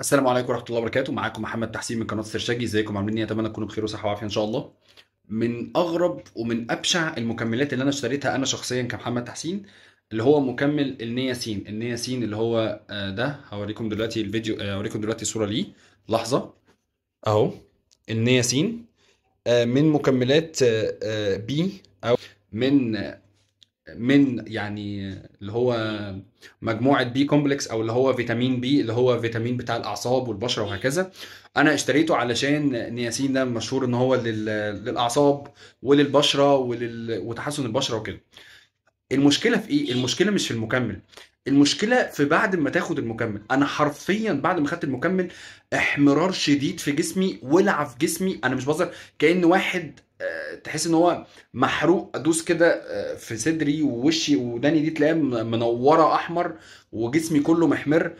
السلام عليكم ورحمه الله وبركاته معاكم محمد تحسين من قناه سيرشاجي ازيكم عاملين ايه؟ اتمنى تكونوا بخير وصحه وعافيه ان شاء الله من اغرب ومن ابشع المكملات اللي انا اشتريتها انا شخصيا كمحمد تحسين اللي هو مكمل النياسين النياسين اللي هو آه، ده هوريكم دلوقتي الفيديو آه، هوريكم دلوقتي صوره ليه لحظه اهو النياسين آه، من مكملات بي او من من يعني اللي هو مجموعه بي كومبلكس او اللي هو فيتامين بي اللي هو فيتامين بتاع الاعصاب والبشره وهكذا انا اشتريته علشان نياسين ده مشهور ان هو للاعصاب وللبشره ولل... وتحسن البشره وكده المشكله في ايه المشكله مش في المكمل المشكله في بعد ما تاخد المكمل انا حرفيا بعد ما خدت المكمل احمرار شديد في جسمي ولع في جسمي انا مش بهزر كان واحد تحس ان هو محروق ادوس كده آه، في صدري ووشي وداني دي تلاقيها منوره احمر وجسمي كله محمر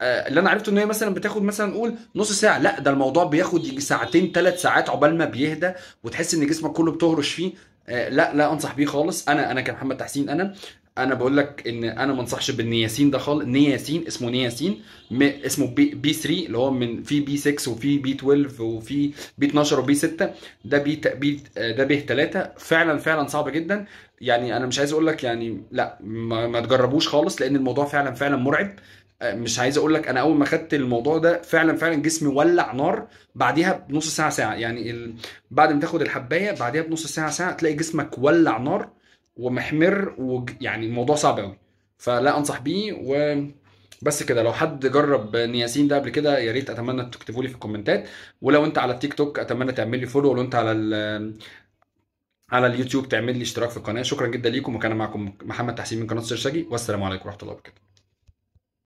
آه، اللي انا عرفته ان هي مثلا بتاخد مثلا قول نص ساعه لا ده الموضوع بياخد يجي ساعتين ثلاث ساعات عقبال ما بيهدى وتحس ان جسمك كله بتهرش فيه آه، لا لا انصح بيه خالص انا انا كمحمد تحسين انا انا بقول لك ان انا ما انصحش بالنياسين ده خالص نياسين اسمه نياسين اسمه بي, بي 3 اللي هو من في بي 6 وفي بي 12 وفي بي 12 وبي 6 ده بي بي ده بيه 3 فعلا فعلا صعب جدا يعني انا مش عايز اقول لك يعني لا ما, ما تجربوش خالص لان الموضوع فعلا فعلا مرعب أه، مش عايز اقول لك انا اول ما خدت الموضوع ده فعلا فعلا جسمي ولع نار بعديها بنص ساعه ساعه يعني ال... بعد ما تاخد الحبايه بعديها بنص ساعه ساعه تلاقي جسمك ولع نار ومحمر ويعني الموضوع صعب قوي فلا انصح بيه و بس كده لو حد جرب نياسين ده قبل كده يا ريت اتمنى تكتبوا لي في الكومنتات ولو انت على التيك توك اتمنى تعمل لي فولو ولو انت على على اليوتيوب تعمل لي اشتراك في القناه شكرا جدا ليكم وكان معكم محمد تحسين من قناه سرشجي والسلام عليكم ورحمه الله وبركاته